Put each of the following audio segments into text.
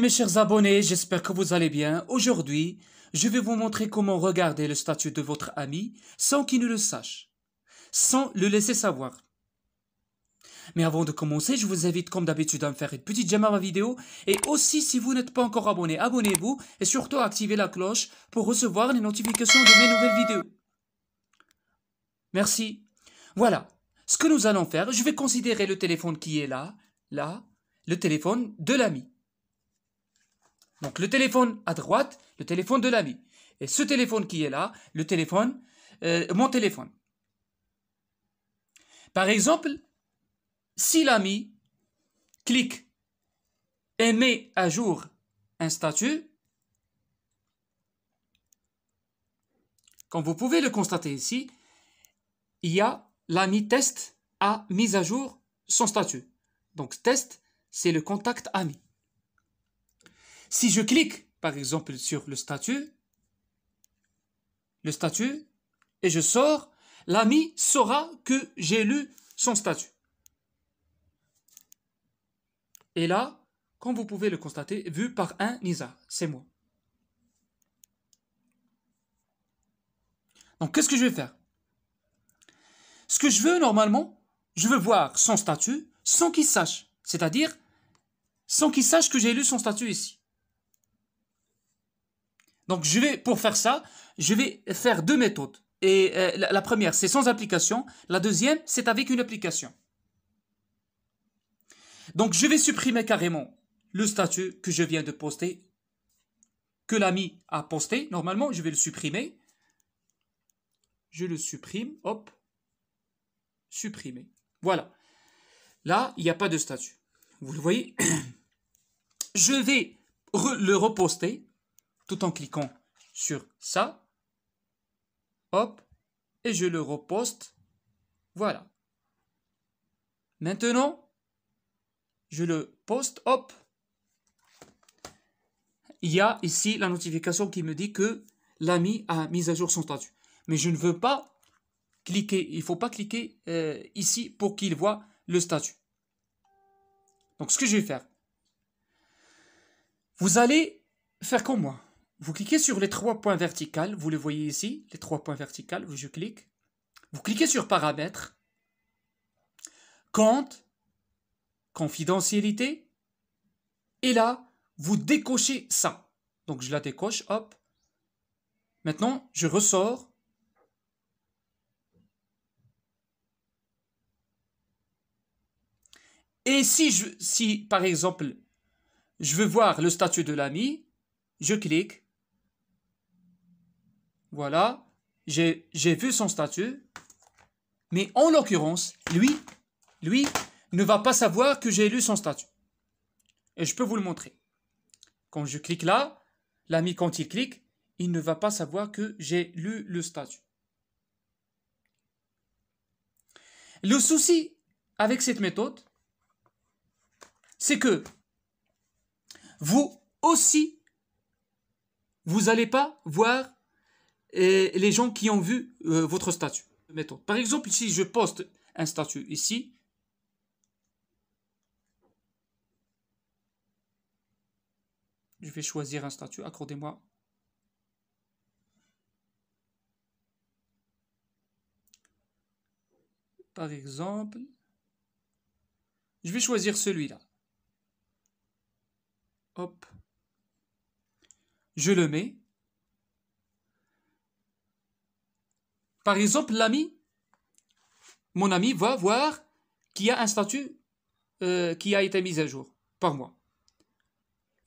mes chers abonnés, j'espère que vous allez bien. Aujourd'hui, je vais vous montrer comment regarder le statut de votre ami sans qu'il ne le sache, sans le laisser savoir. Mais avant de commencer, je vous invite comme d'habitude à me faire une petite j'aime à ma vidéo et aussi si vous n'êtes pas encore abonné, abonnez-vous et surtout activez la cloche pour recevoir les notifications de mes nouvelles vidéos. Merci. Voilà, ce que nous allons faire, je vais considérer le téléphone qui est là, là, le téléphone de l'ami. Donc le téléphone à droite, le téléphone de l'ami. Et ce téléphone qui est là, le téléphone, euh, mon téléphone. Par exemple, si l'ami clique et met à jour un statut, comme vous pouvez le constater ici, il y a l'ami test a mis à jour son statut. Donc test, c'est le contact ami. Si je clique, par exemple, sur le statut, le statut, et je sors, l'ami saura que j'ai lu son statut. Et là, comme vous pouvez le constater, vu par un Nisa, c'est moi. Donc, qu'est-ce que je vais faire Ce que je veux normalement, je veux voir son statut sans qu'il sache. C'est-à-dire, sans qu'il sache que j'ai lu son statut ici. Donc je vais, pour faire ça, je vais faire deux méthodes. Et euh, la, première, c'est sans application. La deuxième, c'est avec une application. Donc je vais supprimer carrément le statut que je viens de poster, que l'ami a posté. Normalement, je vais le supprimer. Je le supprime. Hop. Supprimer. Voilà. Là, il n'y a pas de statut. Vous le voyez. je vais le reposter tout en cliquant sur ça. Hop, et je le reposte. Voilà. Maintenant, je le poste, hop. Il y a ici la notification qui me dit que l'ami a mis à jour son statut. Mais je ne veux pas cliquer, il ne faut pas cliquer euh, ici pour qu'il voit le statut. Donc ce que je vais faire, vous allez faire comme moi. Vous cliquez sur les trois points verticaux, vous les voyez ici, les trois points verticaux, je clique. Vous cliquez sur paramètres, compte, confidentialité, et là, vous décochez ça. Donc je la décoche, hop. Maintenant, je ressors. Et si, je, si par exemple, je veux voir le statut de l'ami, je clique. Voilà, j'ai vu son statut. Mais en l'occurrence, lui, lui ne va pas savoir que j'ai lu son statut. Et je peux vous le montrer. Quand je clique là, l'ami quand il clique, il ne va pas savoir que j'ai lu le statut. Le souci avec cette méthode, c'est que vous aussi, vous n'allez pas voir et les gens qui ont vu euh, votre statut. Mettons. Par exemple, si je poste un statut ici, je vais choisir un statut, accordez-moi. Par exemple, je vais choisir celui-là. Hop. Je le mets. Par exemple, l'ami, mon ami va voir qui a un statut euh, qui a été mis à jour par moi.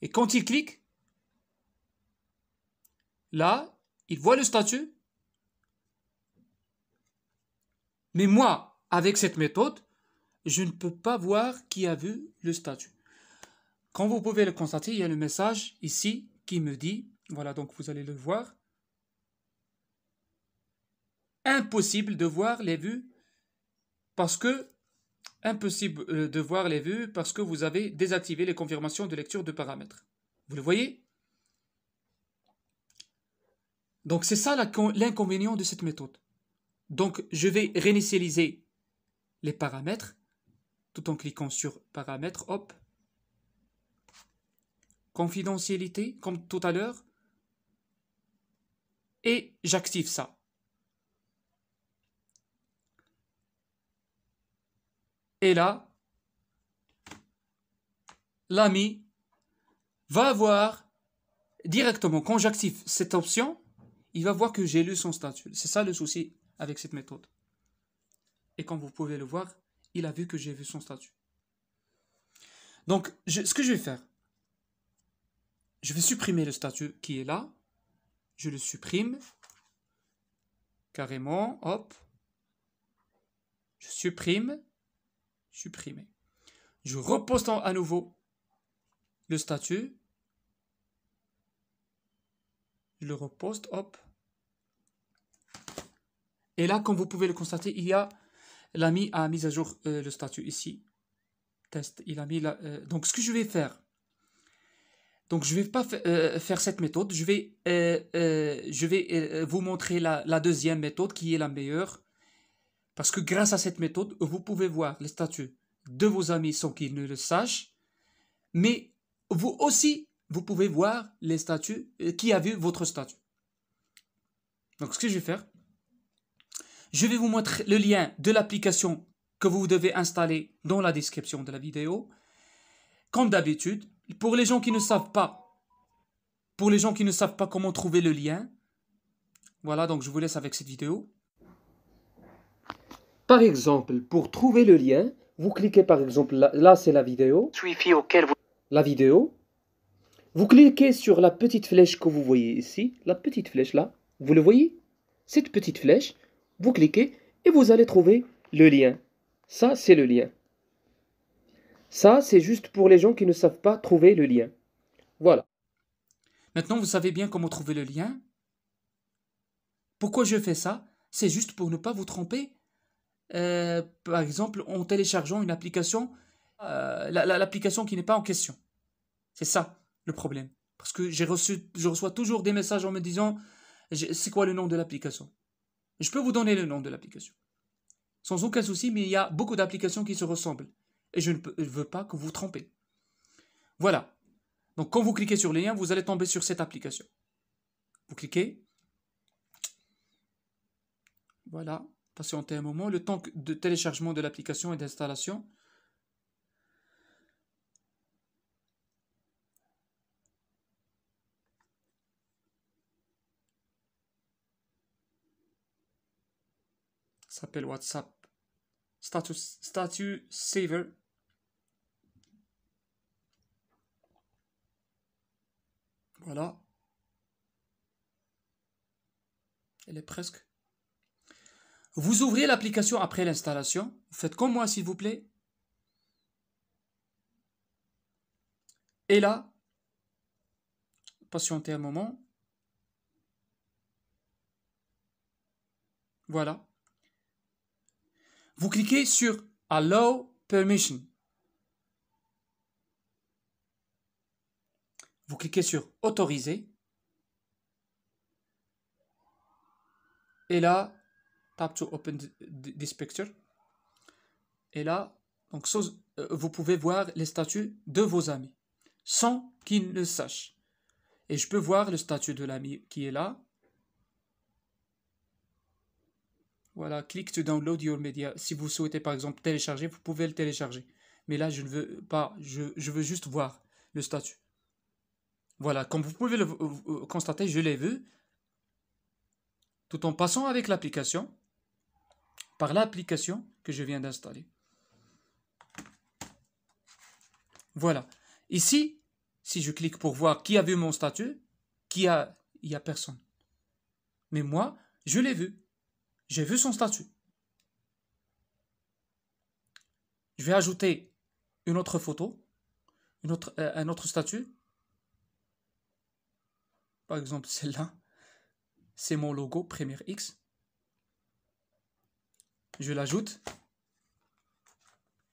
Et quand il clique, là, il voit le statut. Mais moi, avec cette méthode, je ne peux pas voir qui a vu le statut. Quand vous pouvez le constater, il y a le message ici qui me dit, voilà, donc vous allez le voir, impossible de voir les vues parce que impossible euh, de voir les vues parce que vous avez désactivé les confirmations de lecture de paramètres. Vous le voyez Donc c'est ça l'inconvénient de cette méthode. Donc je vais réinitialiser les paramètres tout en cliquant sur paramètres, hop. Confidentialité, comme tout à l'heure. Et j'active ça. Et là, l'ami va voir directement, quand j'active cette option, il va voir que j'ai lu son statut. C'est ça le souci avec cette méthode. Et comme vous pouvez le voir, il a vu que j'ai vu son statut. Donc, ce que je vais faire, je vais supprimer le statut qui est là. Je le supprime carrément, hop. Je supprime supprimer. Je reposte à nouveau le statut. Je le reposte, hop. Et là, comme vous pouvez le constater, il y a l'ami a mis à jour euh, le statut ici. Test, il a mis euh, donc ce que je vais faire, donc je vais pas euh, faire cette méthode, je vais, je vais vous montrer la, deuxième méthode qui est la meilleure parce que grâce à cette méthode, vous pouvez voir les statuts de vos amis sans qu'ils ne le sachent, mais vous aussi, vous pouvez voir les statuts, euh, qui a vu votre statut. Donc ce que je vais faire, je vais vous montrer le lien de l'application que vous devez installer dans la description de la vidéo. Comme d'habitude, pour les gens qui ne savent pas, pour les gens qui ne savent pas comment trouver le lien, voilà, donc je vous laisse avec cette vidéo. Par exemple, pour trouver le lien, vous cliquez par exemple, là, c'est la vidéo. La vidéo. Vous cliquez sur la petite flèche que vous voyez ici, la petite flèche là, vous le voyez Cette petite flèche, vous cliquez et vous allez trouver le lien. Ça, c'est le lien. Ça, c'est juste pour les gens qui ne savent pas trouver le lien. Voilà. Maintenant, vous savez bien comment trouver le lien Pourquoi je fais ça c'est juste pour ne pas vous tromper. Euh, par exemple, en téléchargeant une application, euh, l'application qui n'est pas en question. C'est ça le problème. Parce que j'ai reçu, je reçois toujours des messages en me disant c'est quoi le nom de l'application Je peux vous donner le nom de l'application. Sans aucun souci, mais il y a beaucoup d'applications qui se ressemblent. Et je ne veux pas que vous vous trompez. Voilà. Donc quand vous cliquez sur les liens, vous allez tomber sur cette application. Vous cliquez, voilà, patientez un moment. Le temps de téléchargement de l'application et d'installation. s'appelle WhatsApp. Status, Saver. Voilà. Elle est presque. Vous ouvrez l'application après l'installation. Faites comme moi, s'il vous plaît. Et là, patientez un moment. Voilà. Vous cliquez sur Allow Permission. Vous cliquez sur Autoriser. Et là, Tap to open this picture. Et là, donc, euh, vous pouvez voir les statuts de vos amis sans qu'ils ne le sachent. Et je peux voir le statut de l'ami qui est là. Voilà, click to download your media. Si vous souhaitez par exemple télécharger, vous pouvez le télécharger. Mais là, je ne veux pas, je, je veux juste voir le statut. Voilà, comme vous pouvez le euh, euh, constater, je l'ai vu tout en passant avec l'application par l'application que je viens d'installer. Voilà. Ici, si je clique pour voir qui a vu mon statut, qui a, il n'y a personne. Mais moi, je l'ai vu. J'ai vu son statut. Je vais ajouter une autre photo, une autre, euh, un autre statut. Par exemple, celle-là. C'est mon logo, Premier X. Je l'ajoute.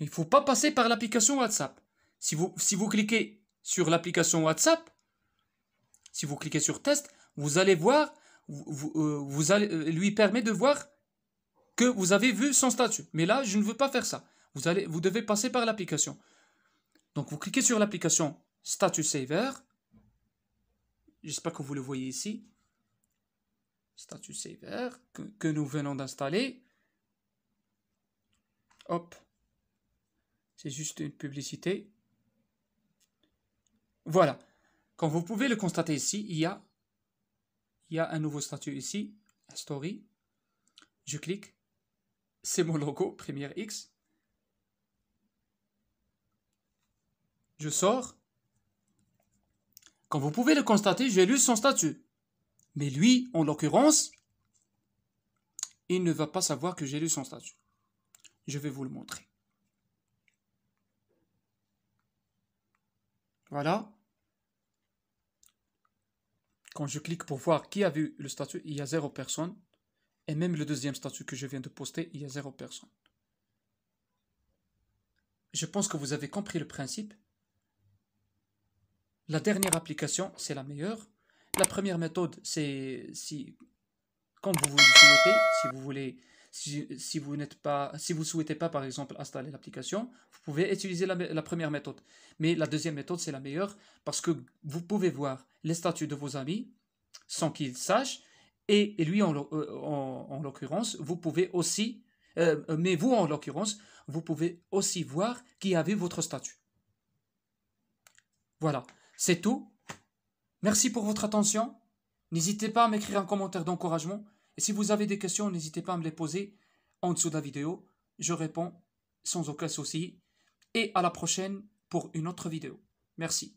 Il ne faut pas passer par l'application WhatsApp. Si vous, si vous cliquez sur l'application WhatsApp, si vous cliquez sur test, vous allez voir, vous, euh, euh, lui permet de voir que vous avez vu son statut. Mais là, je ne veux pas faire ça. Vous, allez, vous devez passer par l'application. Donc, vous cliquez sur l'application Status Saver. J'espère que vous le voyez ici. Status Saver que nous venons d'installer. Hop. C'est juste une publicité. Voilà. Comme vous pouvez le constater ici, il y a, il un nouveau statut ici, Story. Je clique. C'est mon logo, Premiere X. Je sors. Comme vous pouvez le constater, j'ai lu son statut. Mais lui, en l'occurrence, il ne va pas savoir que j'ai lu son statut. Je vais vous le montrer. Voilà. Quand je clique pour voir qui a vu le statut, il y a zéro personne. Et même le deuxième statut que je viens de poster, il y a zéro personne. Je pense que vous avez compris le principe. La dernière application, c'est la meilleure. La première méthode, c'est si, quand vous vous souhaitez, si vous voulez si, vous n'êtes pas, si vous souhaitez pas, par exemple, installer l'application, vous pouvez utiliser la, première méthode. Mais la deuxième méthode, c'est la meilleure parce que vous pouvez voir les statuts de vos amis sans qu'ils sachent. Et, lui, euh, en, l'occurrence, vous pouvez aussi, euh, mais vous, en l'occurrence, vous pouvez aussi voir qui avait votre statut. Voilà, c'est tout. Merci pour votre attention. N'hésitez pas à m'écrire un commentaire d'encouragement si vous avez des questions, n'hésitez pas à me les poser en dessous de la vidéo. Je réponds sans aucun souci. Et à la prochaine pour une autre vidéo. Merci.